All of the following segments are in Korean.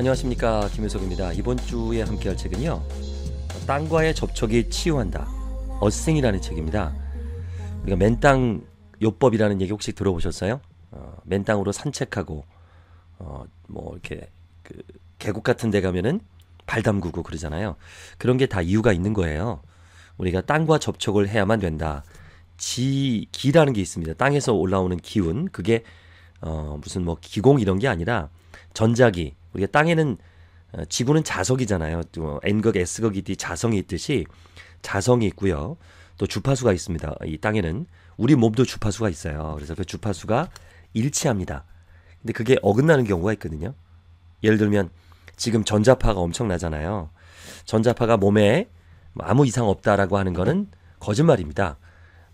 안녕하십니까 김효석입니다. 이번 주에 함께할 책은요. 땅과의 접촉이 치유한다. 어생이라는 책입니다. 우리가 맨땅 요법이라는 얘기 혹시 들어보셨어요? 어, 맨땅으로 산책하고 어, 뭐 이렇게 그 계곡 같은 데 가면은 발 담그고 그러잖아요. 그런 게 다 이유가 있는 거예요. 우리가 땅과 접촉을 해야만 된다. 지 기라는 게 있습니다. 땅에서 올라오는 기운 그게 어, 무슨 뭐 기공 이런 게 아니라 전자기 우리가 땅에는 어, 지구는 자석이잖아요. 또 뭐 n극 s극 이뒤 자성이 있듯이 자성이 있고요. 또 주파수가 있습니다. 이 땅에는 우리 몸도 주파수가 있어요. 그래서 그 주파수가 일치합니다. 근데 그게 어긋나는 경우가 있거든요. 예를 들면 지금 전자파가 엄청나잖아요. 전자파가 몸에 뭐 아무 이상 없다라고 하는 거는 거짓말입니다.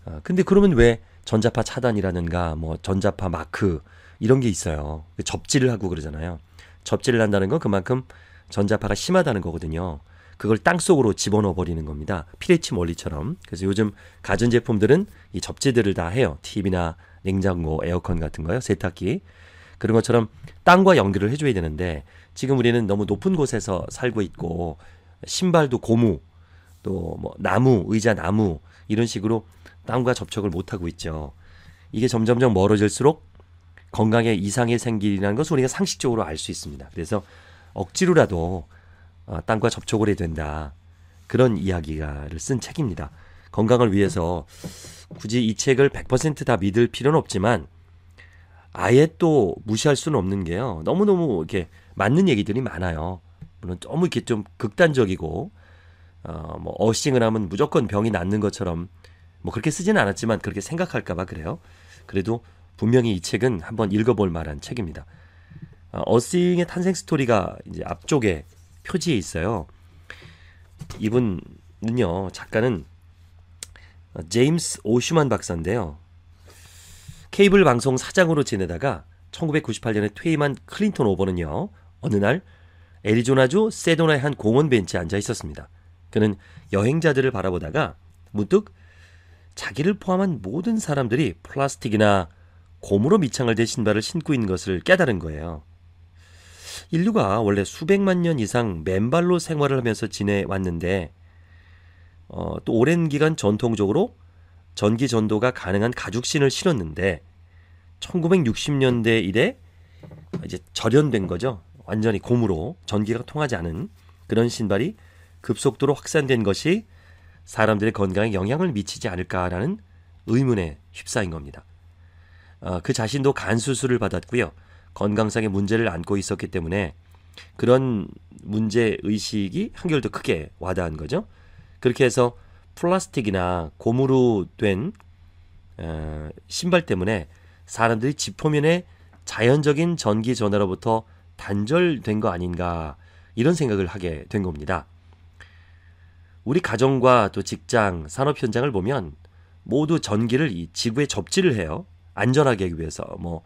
어, 근데 그러면 왜 전자파 차단이라든가 뭐 전자파 마크 이런 게 있어요. 그 접지를 하고 그러잖아요. 접지를 한다는 건 그만큼 전자파가 심하다는 거거든요. 그걸 땅 속으로 집어넣어 버리는 겁니다. 피 PH 원리처럼. 그래서 요즘 가전 제품들은 이 접지들을 다 해요. TV나 냉장고, 에어컨 같은 거요, 세탁기 그런 것처럼 땅과 연결을 해줘야 되는데 지금 우리는 너무 높은 곳에서 살고 있고 신발도 고무, 또 뭐 나무, 의자 나무 이런 식으로 땅과 접촉을 못 하고 있죠. 이게 점점점 멀어질수록 건강에 이상이 생기라는 것을 우리가 상식적으로 알 수 있습니다. 그래서 억지로라도 어, 땅과 접촉을 해야 된다. 그런 이야기를 쓴 책입니다. 건강을 위해서 굳이 이 책을 100%다 믿을 필요는 없지만 아예 또 무시할 수는 없는 게요. 너무너무 이렇게 맞는 얘기들이 많아요. 물론 너무 이렇게 좀 극단적이고 어, 뭐 어싱을 하면 무조건 병이 낫는 것처럼 뭐 그렇게 쓰진 않았지만 그렇게 생각할까봐 그래요. 그래도 분명히 이 책은 한번 읽어볼 만한 책입니다. 어싱의 탄생 스토리가 이제 앞쪽에 표지에 있어요. 이분은요 작가는 어, 제임스 오슈만 박사인데요. 케이블 방송 사장으로 지내다가 1998년에 퇴임한 클린턴 오버는요 어느 날 애리조나주 세도나의 한 공원 벤치에 앉아 있었습니다. 그는 여행자들을 바라보다가 문득 자기를 포함한 모든 사람들이 플라스틱이나 고무로 밑창을 대 신발을 신고 있는 것을 깨달은 거예요. 인류가 원래 수백만 년 이상 맨발로 생활을 하면서 지내왔는데 어, 또 오랜 기간 전통적으로 전기 전도가 가능한 가죽 신을 신었는데 1960년대 이래 이제 절연된 거죠. 완전히 고무로 전기가 통하지 않은 그런 신발이 급속도로 확산된 것이 사람들의 건강에 영향을 미치지 않을까라는 의문에 휩싸인 겁니다. 어, 그 자신도 간 수술을 받았고요. 건강상의 문제를 안고 있었기 때문에 그런 문제 의식이 한결 더 크게 와닿은 거죠. 그렇게 해서 플라스틱이나 고무로 된 어, 신발 때문에 사람들이 지표면에 자연적인 전기 전화로부터 단절된 거 아닌가 이런 생각을 하게 된 겁니다. 우리 가정과 또 직장, 산업 현장을 보면 모두 전기를 이 지구에 접지를 해요. 안전하게 하기 위해서 뭐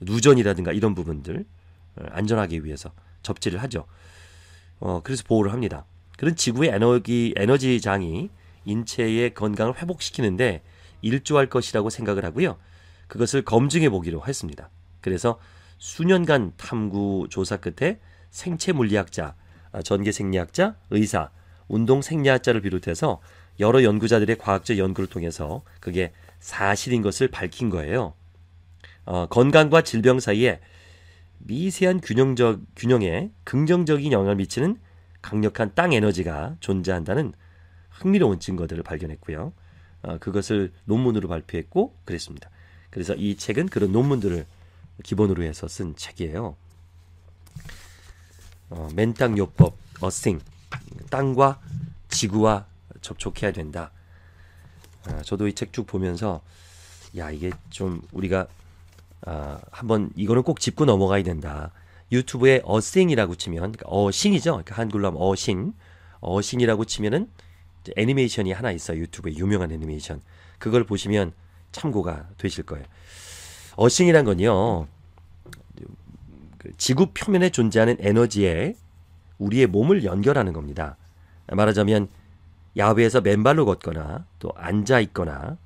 누전이라든가 이런 부분들 어, 안전하기 위해서 접지를 하죠. 어, 그래서 보호를 합니다. 그런 지구의 에너지 에너지장이 인체의 건강을 회복시키는데 일조할 것이라고 생각을 하고요. 그것을 검증해 보기로 했습니다. 그래서 수년간 탐구 조사 끝에 생체 물리학자, 아, 전개 생리학자, 의사, 운동 생리학자를 비롯해서 여러 연구자들의 과학적 연구를 통해서 그게 사실인 것을 밝힌 거예요. 어, 건강과 질병 사이에 미세한 균형적 균형에 긍정적인 영향을 미치는 강력한 땅 에너지가 존재한다는 흥미로운 증거들을 발견했고요. 어, 그것을 논문으로 발표했고 그랬습니다. 그래서 이 책은 그런 논문들을 기본으로 해서 쓴 책이에요. 어, 맨땅 요법 어싱 땅과 지구와 접촉해야 된다. 아, 저도 이 책 쭉 보면서 야 이게 좀 우리가 아, 한번 이거는 꼭 짚고 넘어가야 된다. 유튜브에 어싱이라고 치면 그러니까 어싱이죠. 그러니까 한글로 하면 어싱 어싱이라고 치면은 애니메이션이 하나 있어요. 유튜브에 유명한 애니메이션. 그걸 보시면 참고가 되실 거예요. 어싱이란 건요. 그 지구 표면에 존재하는 에너지에 우리의 몸을 연결하는 겁니다. 말하자면 야외에서 맨발로 걷거나 또 앉아 있거나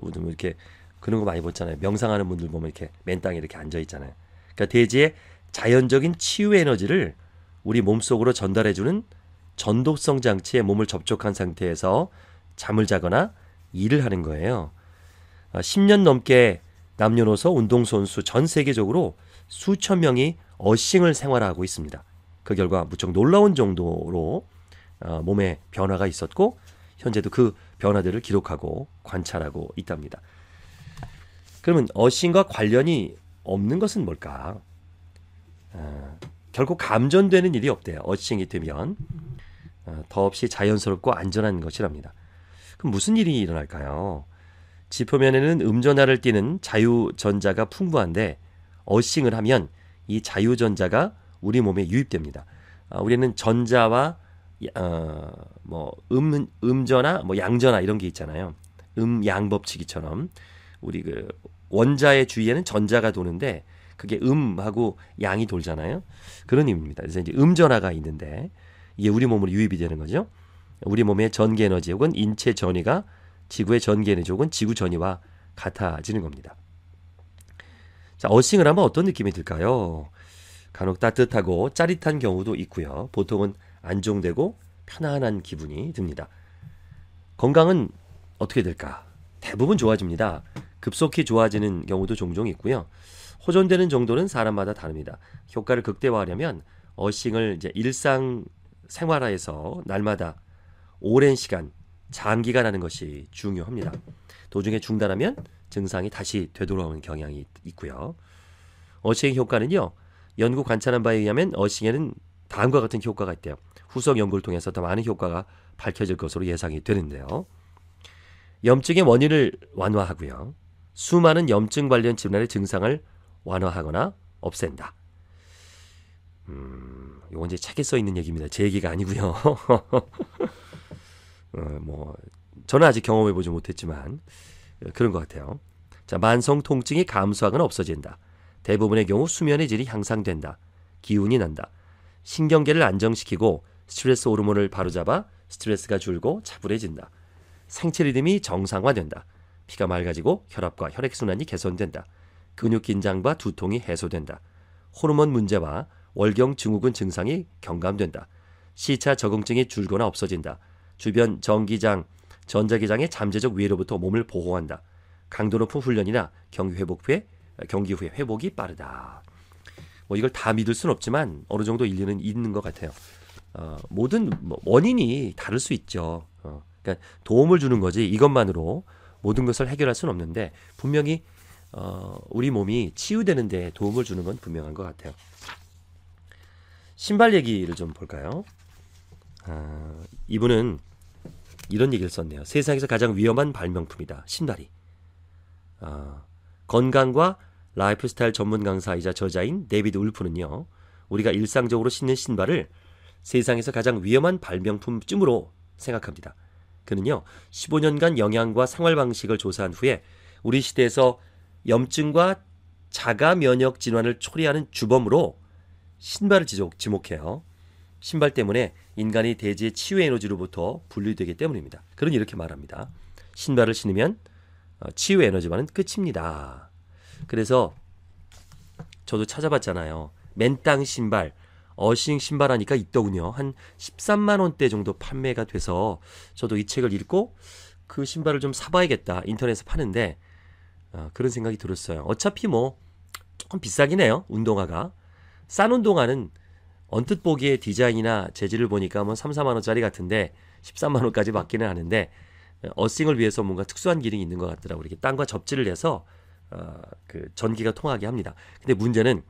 우리 뭐 이렇게 그런 거 많이 보잖아요. 명상하는 분들 보면 이렇게 맨 땅에 이렇게 앉아 있잖아요. 그러니까 대지의 자연적인 치유 에너지를 우리 몸속으로 전달해 주는 전도성 장치에 몸을 접촉한 상태에서 잠을 자거나 일을 하는 거예요. 10년 아, 넘게 남녀노소 운동선수 전 세계적으로 수천 명이 어싱을 생활하고 있습니다. 그 결과 무척 놀라운 정도로 어, 몸에 변화가 있었고 현재도 그 변화들을 기록하고 관찰하고 있답니다. 그러면 어신과 관련이 없는 것은 뭘까? 어, 결코 감전되는 일이 없대요. 어싱이 되면 어, 더없이 자연스럽고 안전한 것이랍니다. 그럼 무슨 일이 일어날까요? 지표면에는 음전하를 띠는 자유전자가 풍부한데 어싱을 하면 이 자유전자가 우리 몸에 유입됩니다. 아, 우리는 전자와 어, 뭐 음, 음전화 뭐 양전화 이런 게 있잖아요. 음양 법칙이처럼 우리 그 원자의 주위에는 전자가 도는데 그게 음하고 양이 돌잖아요. 그런 의미입니다. 그래서 이제 음전화가 있는데 이게 우리 몸으로 유입이 되는 거죠. 우리 몸의 전기 에너지 혹은 인체 전위가 지구의 전기 에너지 혹은 지구 전위와 같아지는 겁니다. 자, 어싱을 하면 어떤 느낌이 들까요? 간혹 따뜻하고 짜릿한 경우도 있고요. 보통은 안정되고 편안한 기분이 듭니다. 건강은 어떻게 될까? 대부분 좋아집니다. 급속히 좋아지는 경우도 종종 있고요. 호전되는 정도는 사람마다 다릅니다. 효과를 극대화하려면 어싱을 이제 일상 생활화에서 날마다 오랜 시간 장기간 하는 것이 중요합니다. 도중에 중단하면 증상이 다시 되돌아오는 경향이 있고요. 어싱 효과는요. 연구 관찰한 바에 의하면 어싱에는 다음과 같은 효과가 있대요. 후속 연구를 통해서 더 많은 효과가 밝혀질 것으로 예상이 되는데요. 염증의 원인을 완화하고요. 수많은 염증 관련 질환의 증상을 완화하거나 없앤다. 음, 이건 이제 책에 써 있는 얘기입니다. 제 얘기가 아니고요. 어, 뭐 저는 아직 경험해 보지 못했지만 어, 그런 것 같아요. 자, 만성 통증이 감소하거나 없어진다. 대부분의 경우 수면의 질이 향상된다. 기운이 난다. 신경계를 안정시키고 스트레스 호르몬을 바로잡아 스트레스가 줄고 차분해진다. 생체 리듬이 정상화된다. 피가 맑아지고 혈압과 혈액순환이 개선된다. 근육 긴장과 두통이 해소된다. 호르몬 문제와 월경 증후군 증상이 경감된다. 시차 적응증이 줄거나 없어진다. 주변 전기장, 전자기장의 잠재적 위로부터 몸을 보호한다. 강도 높은 훈련이나 경기 회복 후에 경기 후에 회복이 빠르다. 뭐 이걸 다 믿을 순 없지만 어느 정도 일리는 있는 것 같아요. 어, 모든 뭐 원인이 다를 수 있죠. 어, 그러니까 도움을 주는 거지 이것만으로 모든 것을 해결할 수는 없는데 분명히 어, 우리 몸이 치유되는 데 도움을 주는 건 분명한 것 같아요. 신발 얘기를 좀 볼까요? 아, 이분은 이런 얘기를 썼네요. 세상에서 가장 위험한 발명품이다. 신발이. 아, 건강과 라이프스타일 전문 강사이자 저자인 데이비드 울프는요. 우리가 일상적으로 신는 신발을 세상에서 가장 위험한 발명품쯤으로 생각합니다. 그는요, 15년간 영양과 생활 방식을 조사한 후에 우리 시대에서 염증과 자가 면역 진환을 초래하는 주범으로 신발을 지목해요. 신발 때문에 인간이 대지의 치유 에너지로부터 분리되기 때문입니다. 그는 이렇게 말합니다. 신발을 신으면 어, 치유 에너지만은 끝입니다. 그래서 저도 찾아봤잖아요. 맨땅 신발, 어싱 신발 하니까 있더군요. 한 13만 원대 정도 판매가 돼서 저도 이 책을 읽고 그 신발을 좀 사봐야겠다. 인터넷에 서 파는데 어, 그런 생각이 들었어요. 어차피 뭐 조금 비싸긴 해요. 운동화가. 싼 운동화는 언뜻 보기에 디자인이나 재질을 보니까 뭐 3, 4만 원짜리 같은데 13만 원까지 받기는 하는데 어싱을 위해서 뭔가 특수한 기능이 있는 것 같더라고요. 이렇게 땅과 접지를 해서 어, 그 전기가 통하게 합니다. 근데 문제는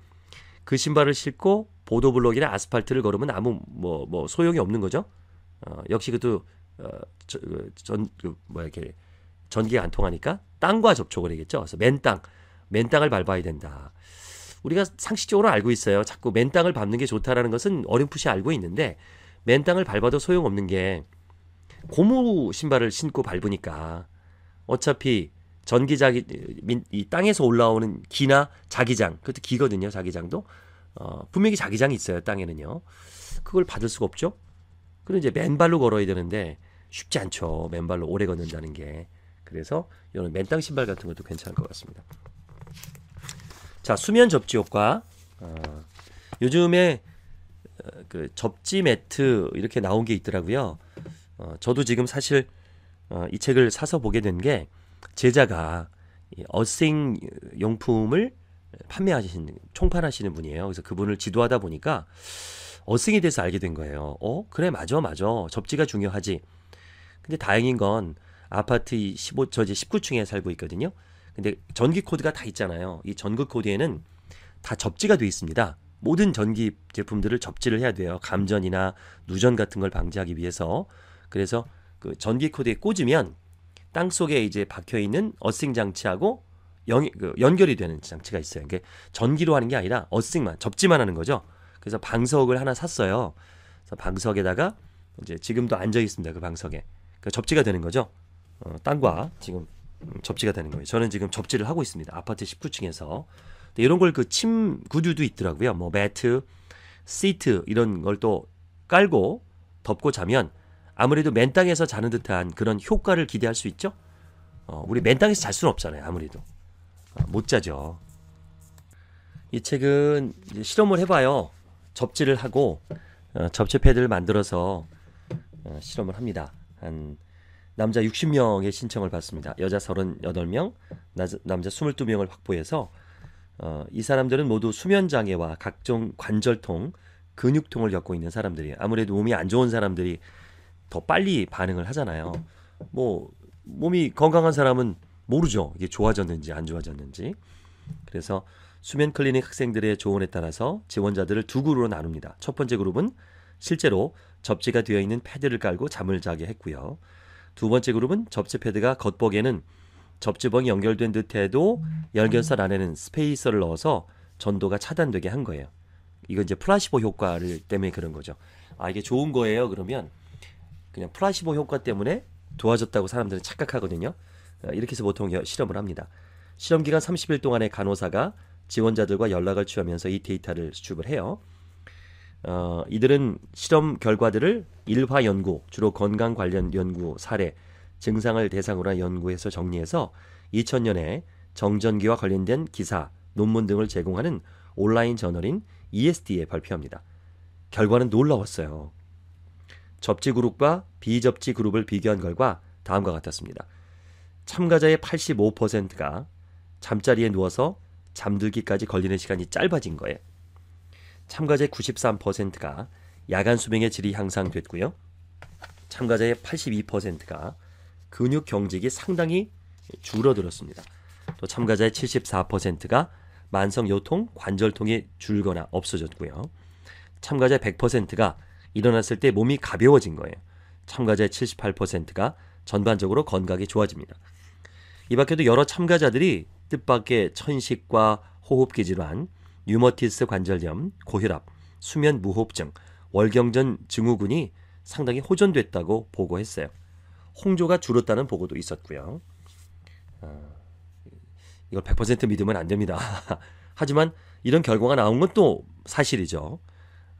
그 신발을 신고 보도블록이나 아스팔트를 걸으면 아무 뭐뭐 뭐 소용이 없는 거죠. 어, 역시 그것도 어, 저, 그 전, 그, 뭐 이렇게 전기가 안 통하니까 땅과 접촉을 하겠죠. 그래서 맨 땅, 맨 땅을 밟아야 된다. 우리가 상식적으로 알고 있어요. 자꾸 맨 땅을 밟는 게 좋다라는 것은 어렴풋이 알고 있는데 맨 땅을 밟아도 소용없는 게 고무 신발을 신고 밟으니까 어차피 전기자기 이 땅에서 올라오는 기나 자기장 그것도 기거든요. 자기장도 어, 분명히 자기장이 있어요. 땅에는요. 그걸 받을 수가 없죠. 그럼 이제 맨발로 걸어야 되는데 쉽지 않죠. 맨발로 오래 걷는다는 게. 그래서 이런 맨땅 신발 같은 것도 괜찮을 것 같습니다. 자, 수면 접지 효과. 어, 요즘에 어, 그 접지 매트 이렇게 나온 게 있더라고요. 어, 저도 지금 사실 어, 이 책을 사서 보게 된 게 제자가 어싱 용품을 판매하시는 총판하시는 분이에요. 그래서 그분을 지도하다 보니까 어승대해서 알게 된 거예요. 어 그래 맞아 맞아 접지가 중요하지. 근데 다행인 건 아파트 15 저지 19층에 살고 있거든요. 근데 전기 코드가 다 있잖아요. 이 전기 코드에는 다 접지가 돼 있습니다. 모든 전기 제품들을 접지를 해야 돼요. 감전이나 누전 같은 걸 방지하기 위해서. 그래서 그 전기 코드에 꽂으면 땅 속에 이제 박혀 있는 어싱 장치하고 연, 그 연결이 되는 장치가 있어요. 이게 전기로 하는 게 아니라 어싱만 접지만 하는 거죠. 그래서 방석을 하나 샀어요. 그래서 방석에다가 이제 지금도 앉아 있습니다. 그 방석에 그 접지가 되는 거죠. 어, 땅과 지금 접지가 되는 거예요. 저는 지금 접지를 하고 있습니다. 아파트 19층에서 이런 걸 그침 구두도 있더라고요. 뭐 매트, 시트 이런 걸 또 깔고 덮고 자면 아무래도 맨 땅에서 자는 듯한 그런 효과를 기대할 수 있죠. 어, 우리 맨 땅에서 잘 수는 없잖아요. 아무래도 아, 못자죠이 책은 실험을 해봐요. 접지를 하고 어, 접체 패드를 만들어서 어, 실험을 합니다. 한 남자 60명의 신청을 받습니다. 여자 38명, 남자 22명을 확보해서 어, 이 사람들은 모두 수면 장애와 각종 관절통, 근육통을 겪고 있는 사람들이 아무래도 몸이 안 좋은 사람들이 더 빨리 반응을 하잖아요. 뭐 몸이 건강한 사람은 모르죠. 이게 좋아졌는지 안 좋아졌는지. 그래서 수면 클리닉 학생들의 조언에 따라서 지원자들을 두 그룹으로 나눕니다. 첫 번째 그룹은 실제로 접지가 되어 있는 패드를 깔고 잠을 자게 했고요. 두 번째 그룹은 접지 패드가 겉보기에는 접지방이 연결된 듯해도 열결살 안에는 스페이서를 넣어서 전도가 차단되게 한 거예요. 이건 이제 플라시보 효과를 때문에 그런 거죠. 아 이게 좋은 거예요. 그러면 그냥 플라시보 효과 때문에 도와줬다고 사람들은 착각하거든요. 어, 이렇게 해서 보통 실험을 합니다. 실험 기간 30일 동안의 간호사가 지원자들과 연락을 취하면서 이 데이터를 수집을 해요. 어, 이들은 실험 결과들을 일화 연구, 주로 건강 관련 연구 사례, 증상을 대상으로 한 연구에서 정리해서 2000년에 정전기와 관련된 기사, 논문 등을 제공하는 온라인 저널인 ESD에 발표합니다. 결과는 놀라웠어요. 접지 그룹과 비접지 그룹을 비교한 결과 다음과 같았습니다. 참가자의 85%가 잠자리에 누워서 잠들기까지 걸리는 시간이 짧아진 거예요. 참가자의 93%가 야간 수명의 질이 향상됐고요. 참가자의 82%가 근육 경직이 상당히 줄어들었습니다. 또 참가자의 74%가 만성 요통, 관절통이 줄거나 없어졌고요. 참가자 의 100%가 일어났을 때 몸이 가벼워진 거예요. 참가자의 78%가 전반적으로 건강이 좋아집니다. 이 밖에도 여러 참가자들이 뜻밖의 천식과 호흡기 질환, 뉴머티스 관절염, 고혈압, 수면 무호흡증, 월경전 증후군이 상당히 호전됐다고 보고했어요. 홍조가 줄었다는 보고도 있었고요. 어, 이걸 100% 믿으면 안 됩니다. 하지만 이런 결과가 나온 건 또 사실이죠.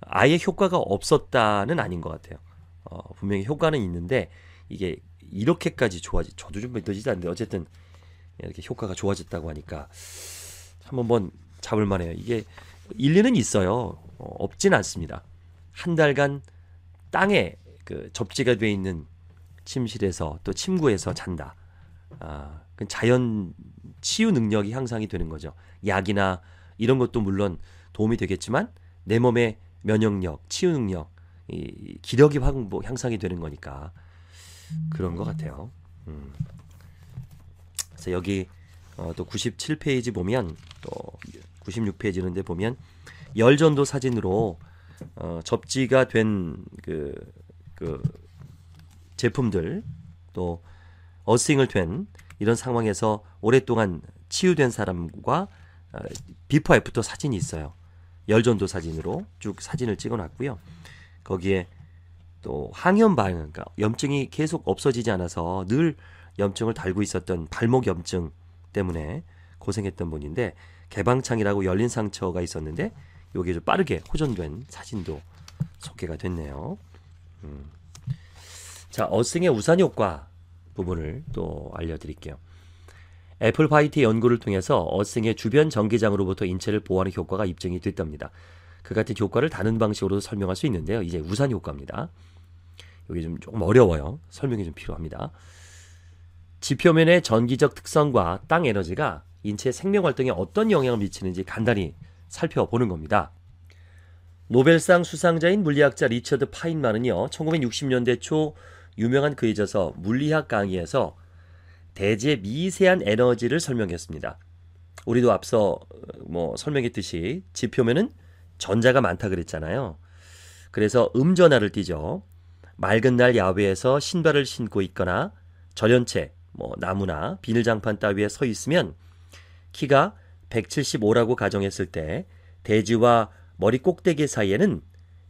아예 효과가 없었다는 아닌 것 같아요. 어, 분명히 효과는 있는데 이게 이렇게까지 좋아지 저도 좀 믿어지지 않는데 어쨌든 이렇게 효과가 좋아졌다고 하니까 참 한번 잡을 만해요. 이게 일리는 있어요. 어, 없진 않습니다. 한 달간 땅에 그 접지가 돼 있는 침실에서 또 침구에서 잔다. 아, 그 자연 치유 능력이 향상이 되는 거죠. 약이나 이런 것도 물론 도움이 되겠지만 내 몸의 면역력, 치유 능력, 이 기력이 향상이 되는 거니까 그런 것 같아요. 음. 그래서 여기 어, 또 97페이지 보면 또 96페이지인데 보면 열전도 사진으로 어, 접지가 된그 그 제품들 또 어싱을 된 이런 상황에서 오랫동안 치유된 사람과 어, 비포 애프터 사진이 있어요. 열전도 사진으로 쭉 사진을 찍어놨고요. 거기에 또 항염 반응, 그러니까 염증이 계속 없어지지 않아서 늘 염증을 달고 있었던 발목 염증 때문에 고생했던 분인데 개방창이라고 열린 상처가 있었는데 요게 좀 빠르게 호전된 사진도 소개가 됐네요. 음. 자, 어승의 우산 효과 부분을 또 알려드릴게요. 애플 화이트 연구를 통해서 어승의 주변 전기장으로부터 인체를 보호하는 효과가 입증이 됐답니다. 그 같은 효과를 다른 방식으로도 설명할 수 있는데요. 이제 우산 효과입니다. 이게 좀 조금 어려워요. 설명이 좀 필요합니다. 지표면의 전기적 특성과 땅 에너지가 인체의 생명 활동에 어떤 영향을 미치는지 간단히 살펴보는 겁니다. 노벨상 수상자인 물리학자 리처드 파인만은요, 1960년대 초 유명한 그의 저서 물리학 강의에서 대지의 미세한 에너지를 설명했습니다. 우리도 앞서 뭐 설명했듯이 지표면은 전자가 많다 그랬잖아요. 그래서 음전화를 띠죠. 맑은 날 야외에서 신발을 신고 있거나 절연체, 뭐 나무나 비닐장판 따위에 서 있으면 키가 175라고 가정했을 때 대지와 머리 꼭대기 사이에는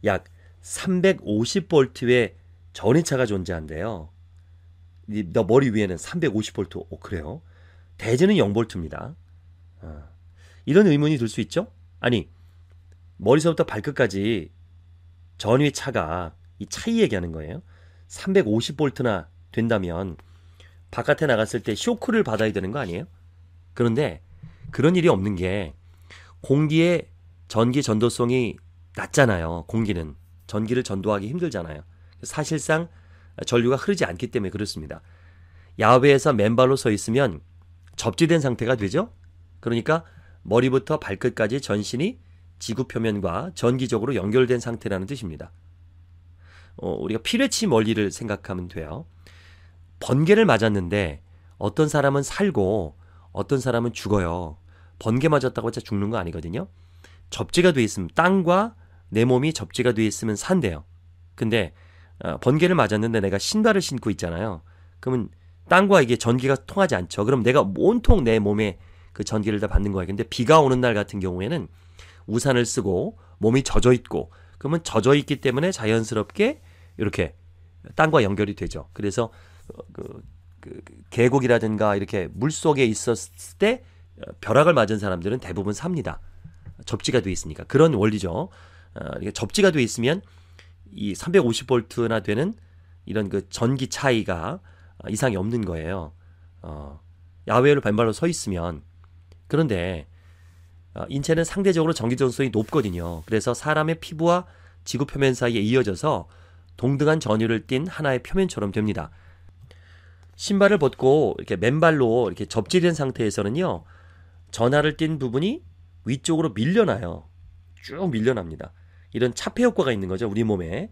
약 350볼트의 전이차가 존재한대요. 너 머리 위에는 350볼트. 오, 그래요? 대지는 0볼트입니다. 어. 이런 의문이 들 수 있죠? 아니, 머리서부터 발끝까지 전위 차가 이 차이 얘기하는 거예요. 350볼트나 된다면 바깥에 나갔을 때 쇼크를 받아야 되는 거 아니에요? 그런데 그런 일이 없는 게 공기의 전기 전도성이 낮잖아요. 공기는 전기를 전도하기 힘들잖아요. 사실상 전류가 흐르지 않기 때문에 그렇습니다. 야외에서 맨발로 서 있으면 접지된 상태가 되죠. 그러니까 머리부터 발끝까지 전신이 지구 표면과 전기적으로 연결된 상태라는 뜻입니다. 어, 우리가 피뢰치 멀리를 생각하면 돼요. 번개를 맞았는데 어떤 사람은 살고 어떤 사람은 죽어요. 번개 맞았다고 해서 죽는 거 아니거든요. 접지가 돼 있으면 땅과 내 몸이 접지가 돼 있으면 산대요. 근데 어, 번개를 맞았는데 내가 신발을 신고 있잖아요. 그러면 땅과 이게 전기가 통하지 않죠. 그럼 내가 온통 내 몸에 그 전기를 다 받는 거예요. 근데 비가 오는 날 같은 경우에는 우산을 쓰고 몸이 젖어 있고 그러면 젖어 있기 때문에 자연스럽게 이렇게 땅과 연결이 되죠. 그래서 어, 그, 그, 그, 계곡이라든가 이렇게 물 속에 있었을 때 어, 벼락을 맞은 사람들은 대부분 삽니다. 접지가 돼 있으니까 그런 원리죠. 어, 접지가 돼 있으면 이 350볼트나 되는 이런 그 전기 차이가 어, 이상이 없는 거예요. 어, 야외로 반발로 서 있으면 그런데 어, 인체는 상대적으로 전기전송이 높거든요. 그래서 사람의 피부와 지구 표면 사이에 이어져서 동등한 전율을 띤 하나의 표면처럼 됩니다. 신발을 벗고 이렇게 맨발로 이렇게 접지된 상태에서는요. 전하를 띤 부분이 위쪽으로 밀려나요. 쭉 밀려납니다. 이런 차폐 효과가 있는 거죠. 우리 몸에.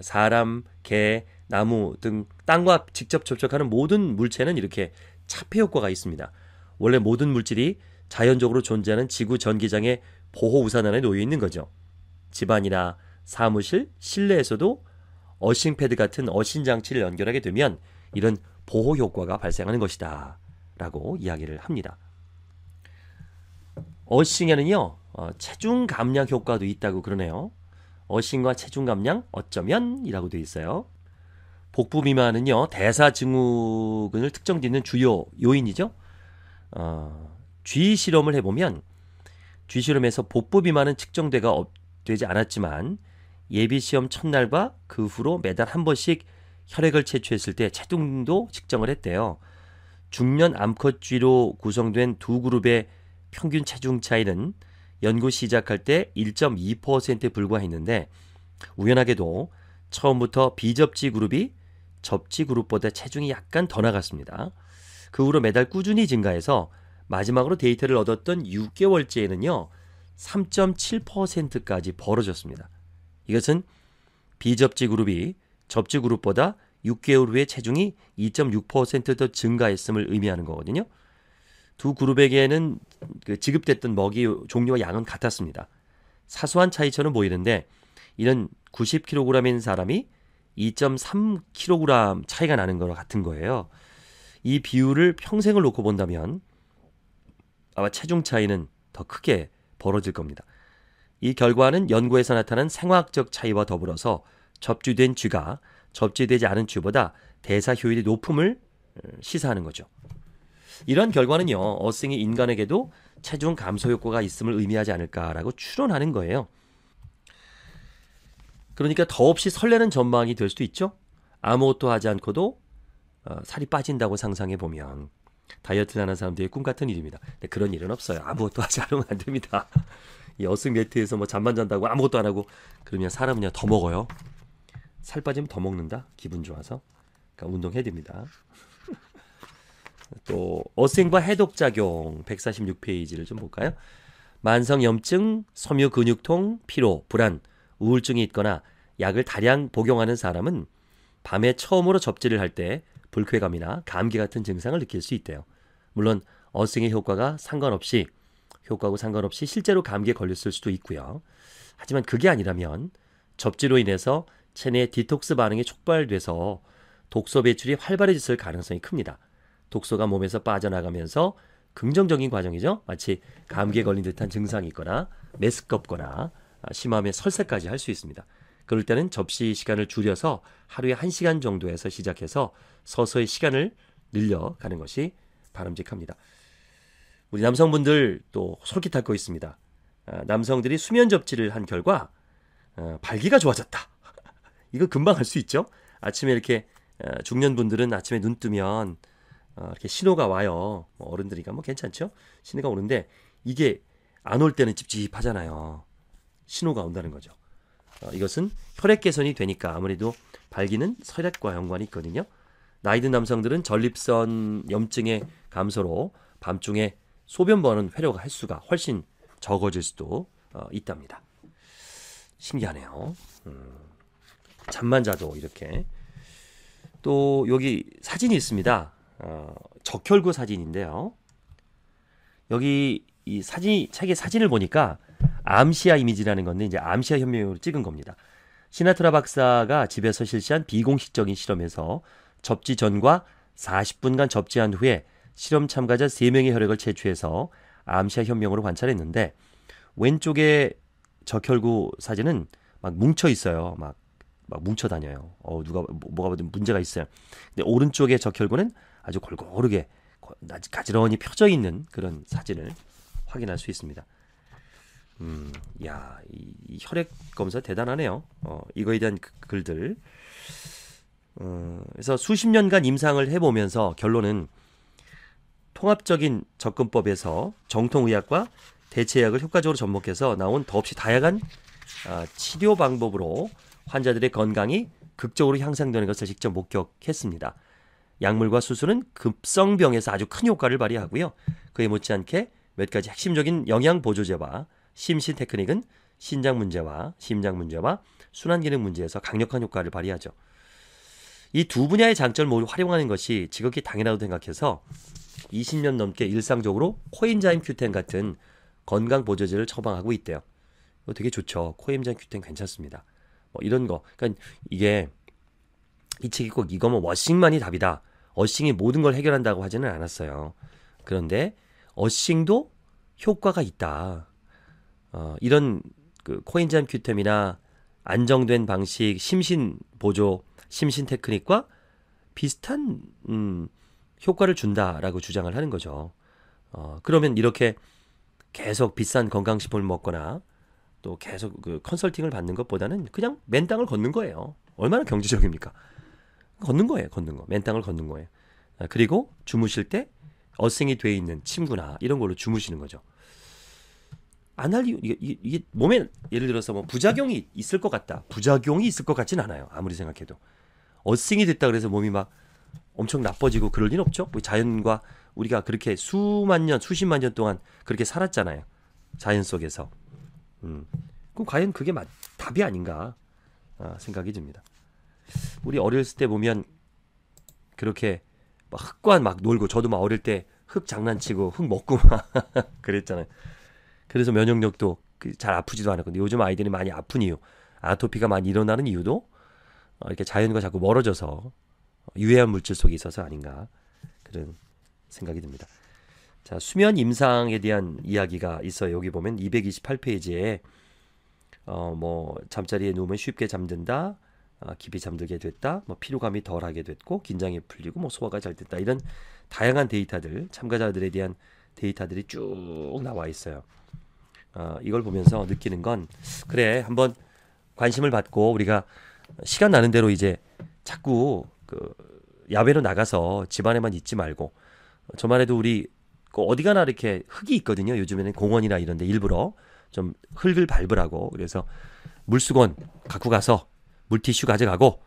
사람, 개, 나무 등 땅과 직접 접촉하는 모든 물체는 이렇게 차폐 효과가 있습니다. 원래 모든 물질이 자연적으로 존재하는 지구 전기장의 보호 우산 안에 놓여 있는 거죠. 집안이나 사무실, 실내에서도 어싱 패드 같은 어신 장치를 연결하게 되면 이런 보호 효과가 발생하는 것이다. 라고 이야기를 합니다. 어싱에는요, 어, 체중 감량 효과도 있다고 그러네요. 어싱과 체중 감량 어쩌면 이라고 되어 있어요. 복부 비만은요, 대사 증후군을 특정 짓는 주요 요인이죠. 어, G 실험을 해보면 쥐 실험에서 복부 비만은 측정되가 되지 않았지만 예비 시험 첫날과 그 후로 매달 한 번씩 혈액을 채취했을 때 체중도 측정을 했대요. 중년 암컷 쥐로 구성된 두 그룹의 평균 체중 차이는 연구 시작할 때 1.2%에 불과했는데 우연하게도 처음부터 비접지 그룹이 접지 그룹보다 체중이 약간 더 나갔습니다. 그 후로 매달 꾸준히 증가해서 마지막으로 데이터를 얻었던 6개월째에는요. 3.7%까지 벌어졌습니다. 이것은 비접지 그룹이 접지 그룹보다 6개월 후에 체중이 2.6%더 증가했음을 의미하는 거거든요. 두 그룹에게는 그 지급됐던 먹이 종류와 양은 같았습니다. 사소한 차이처럼 보이는데 이는 90kg인 사람이 2.3kg 차이가 나는 거와 같은 거예요. 이 비율을 평생을 놓고 본다면 아마 체중 차이는 더 크게 벌어질 겁니다. 이 결과는 연구에서 나타난 생화학적 차이와 더불어서 접지된 쥐가 접지되지 않은 쥐보다 대사 효율이 높음을 어, 시사하는 거죠. 이런 결과는요, 어싱이 인간에게도 체중 감소 효과가 있음을 의미하지 않을까라고 추론하는 거예요. 그러니까 더없이 설레는 전망이 될 수도 있죠. 아무것도 하지 않고도 어, 살이 빠진다고 상상해 보면 다이어트를 하는 사람들의 꿈 같은 일입니다. 근데 그런 일은 없어요. 아무것도 하지 않으면 안 됩니다. 이 어승 매트에서 뭐 잠만 잔다고 아무것도 안 하고 그러면 사람은 그냥 더 먹어요. 살 빠지면 더 먹는다. 기분 좋아서. 그러니까 운동해야 됩니다. 또 어생과 해독 작용 146페이지를 좀 볼까요? 만성 염증, 섬유 근육통, 피로, 불안, 우울증이 있거나 약을 다량 복용하는 사람은 밤에 처음으로 접지를 할때 불쾌감이나 감기 같은 증상을 느낄 수 있대요. 물론 어승의 효과가 상관없이 효과고 상관없이 실제로 감기에 걸렸을 수도 있고요. 하지만 그게 아니라면 접지로 인해서 체내 디톡스 반응이 촉발돼서 독소 배출이 활발해졌을 가능성이 큽니다. 독소가 몸에서 빠져나가면서 긍정적인 과정이죠. 마치 감기에 걸린 듯한 증상이 있거나 메스껍거나 심하면 설사까지 할 수 있습니다. 그럴 때는 접시 시간을 줄여서 하루에 한시간 정도에서 시작해서 서서히 시간을 늘려가는 것이 바람직합니다. 우리 남성분들 또솔깃 닦고 있습니다. 아, 남성들이 수면 접지를 한 결과 아, 발기가 좋아졌다. 이거 금방 할 수 있죠? 아침에 이렇게 아, 중년분들은 아침에 눈 뜨면 어, 이렇게 신호가 와요. 뭐 어른들이가 뭐 괜찮죠? 신호가 오는데 이게 안 올 때는 찝찝하잖아요. 신호가 온다는 거죠. 어, 이것은 혈액 개선이 되니까 아무래도 발기는 혈액과 연관이 있거든요. 나이 든 남성들은 전립선 염증의 감소로 밤중에 소변 보는 회로가 횟수가 훨씬 적어질 수도 어, 있답니다. 신기하네요. 음, 잠만 자도 이렇게 또 여기 사진이 있습니다. 어, 적혈구 사진인데요. 여기 이 사진 책의 사진을 보니까 암시아 이미지라는 건데 이제 암시아 현명으로 찍은 겁니다. 시나트라 박사가 집에서 실시한 비공식적인 실험에서 접지 전과 40분간 접지한 후에 실험 참가자 3명의 혈액을 채취해서 암시아 현명으로 관찰했는데 왼쪽에 적혈구 사진은 막 뭉쳐 있어요. 막, 막 뭉쳐 다녀요. 어, 누가 뭐, 가 뭐든 문제가 있어요. 근데 오른쪽에 적혈구는 아주 골고루게 가지런히 펴져 있는 그런 사진을 확인할 수 있습니다. 음, 야, 이, 이 혈액 검사 대단하네요. 어, 이거에 대한 그, 글들. 어, 그래서 수십 년간 임상을 해보면서 결론은 통합적인 접근법에서 정통의학과 대체의학을 효과적으로 접목해서 나온 더없이 다양한 아, 치료 방법으로 환자들의 건강이 극적으로 향상되는 것을 직접 목격했습니다. 약물과 수술은 급성병에서 아주 큰 효과를 발휘하고요. 그에 못지않게 몇 가지 핵심적인 영양 보조제와 심신 테크닉은 신장 문제와 심장 문제와 순환 기능 문제에서 강력한 효과를 발휘하죠. 이 두 분야의 장점을 모두 활용하는 것이 지극히 당연하다고 생각해서 20년 넘게 일상적으로 코인자임 큐텐 같은 건강 보조제를 처방하고 있대요. 이거 되게 좋죠. 코인자임 큐텐 괜찮습니다. 뭐 이런 거. 그러니까 이게 이 책이 꼭 이거면 워싱만이 답이다. 워싱이 모든 걸 해결한다고 하지는 않았어요. 그런데 어싱도 효과가 있다. 어, 이런 그 코인잠 큐템이나 안정된 방식, 심신 보조, 심신 테크닉과 비슷한 음, 효과를 준다라고 주장을 하는 거죠. 어, 그러면 이렇게 계속 비싼 건강식품을 먹거나 또 계속 그 컨설팅을 받는 것보다는 그냥 맨땅을 걷는 거예요. 얼마나 경제적입니까? 걷는 거예요, 걷는 거. 맨땅을 걷는 거예요. 아, 그리고 주무실 때 어생이 돼 있는 침구나 이런 걸로 주무시는 거죠. 안할 이유 이게, 이게 몸에 예를 들어서 뭐 부작용이 있을 것 같다. 부작용이 있을 것 같진 않아요. 아무리 생각해도 어싱이 됐다 그래서 몸이 막 엄청 나빠지고 그럴 일 없죠. 뭐 자연과 우리가 그렇게 수만 년, 수십만 년 동안 그렇게 살았잖아요. 자연 속에서. 음. 그럼 과연 그게 맞, 답이 아닌가 아, 생각이 듭니다. 우리 어렸을 때 보면 그렇게 막 흙과 막 놀고 저도 막 어릴 때 흙 장난치고 흙 먹고 막 그랬잖아요. 그래서 면역력도 그 잘 아프지도 않았거든요. 요즘 아이들이 많이 아픈 이유, 아토피가 많이 일어나는 이유도 어, 이렇게 자연과 자꾸 멀어져서 유해한 물질 속에 있어서 아닌가 그런 생각이 듭니다. 자, 수면 임상에 대한 이야기가 있어요. 여기 보면 228페이지에 어, 뭐 잠자리에 누우면 쉽게 잠든다. 어, 깊이 잠들게 됐다, 뭐 피로감이 덜하게 됐고 긴장이 풀리고 뭐 소화가 잘 됐다 이런 다양한 데이터들 참가자들에 대한 데이터들이 쭉 나와 있어요. 어, 이걸 보면서 느끼는 건 그래 한번 관심을 받고 우리가 시간 나는 대로 이제 자꾸 그 야외로 나가서 집안에만 있지 말고 저만 해도 우리 그 어디 가나 이렇게 흙이 있거든요. 요즘에는 공원이나 이런데 일부러 좀 흙을 밟으라고 그래서 물수건 갖고 가서 물티슈 가져가고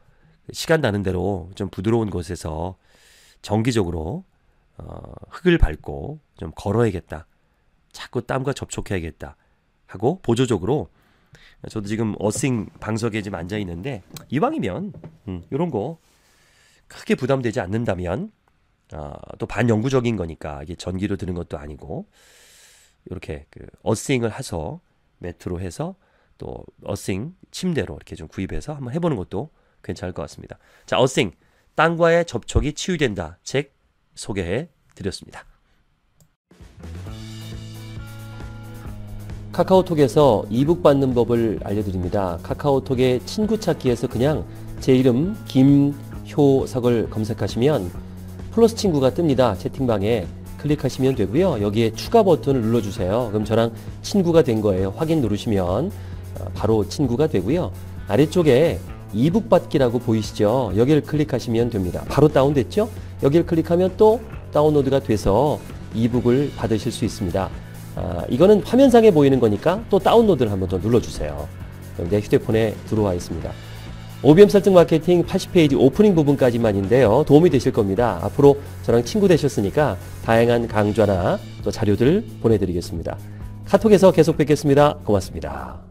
시간 나는 대로 좀 부드러운 곳에서 정기적으로 어, 흙을 밟고 좀 걸어야겠다. 자꾸 땀과 접촉해야겠다. 하고 보조적으로 저도 지금 어싱 방석에 지금 앉아 있는데 이왕이면 음, 이런 거 크게 부담되지 않는다면 어, 또 반영구적인 거니까 이게 전기로 드는 것도 아니고 이렇게 그 어싱을 해서 매트로 해서 또 어싱 침대로 이렇게 좀 구입해서 한번 해보는 것도 괜찮을 것 같습니다. 자, 어싱 땅과의 접촉이 치유된다 책 소개해 드렸습니다. 카카오톡에서 이북 받는 법을 알려드립니다. 카카오톡의 친구 찾기에서 그냥 제 이름 김효석을 검색하시면 플러스 친구가 뜹니다. 채팅방에 클릭하시면 되고요. 여기에 추가 버튼을 눌러주세요. 그럼 저랑 친구가 된 거예요. 확인 누르시면 어, 바로 친구가 되고요. 아래쪽에 이북받기라고 보이시죠? 여기를 클릭하시면 됩니다. 바로 다운됐죠? 여기를 클릭하면 또 다운로드가 돼서 이북을 받으실 수 있습니다. 아, 이거는 화면상에 보이는 거니까 또 다운로드를 한번 더 눌러주세요. 내 휴대폰에 들어와 있습니다. OBM 설정 마케팅 80페이지 오프닝 부분까지만인데요. 도움이 되실 겁니다. 앞으로 저랑 친구 되셨으니까 다양한 강좌나 또 자료들 보내드리겠습니다. 카톡에서 계속 뵙겠습니다. 고맙습니다.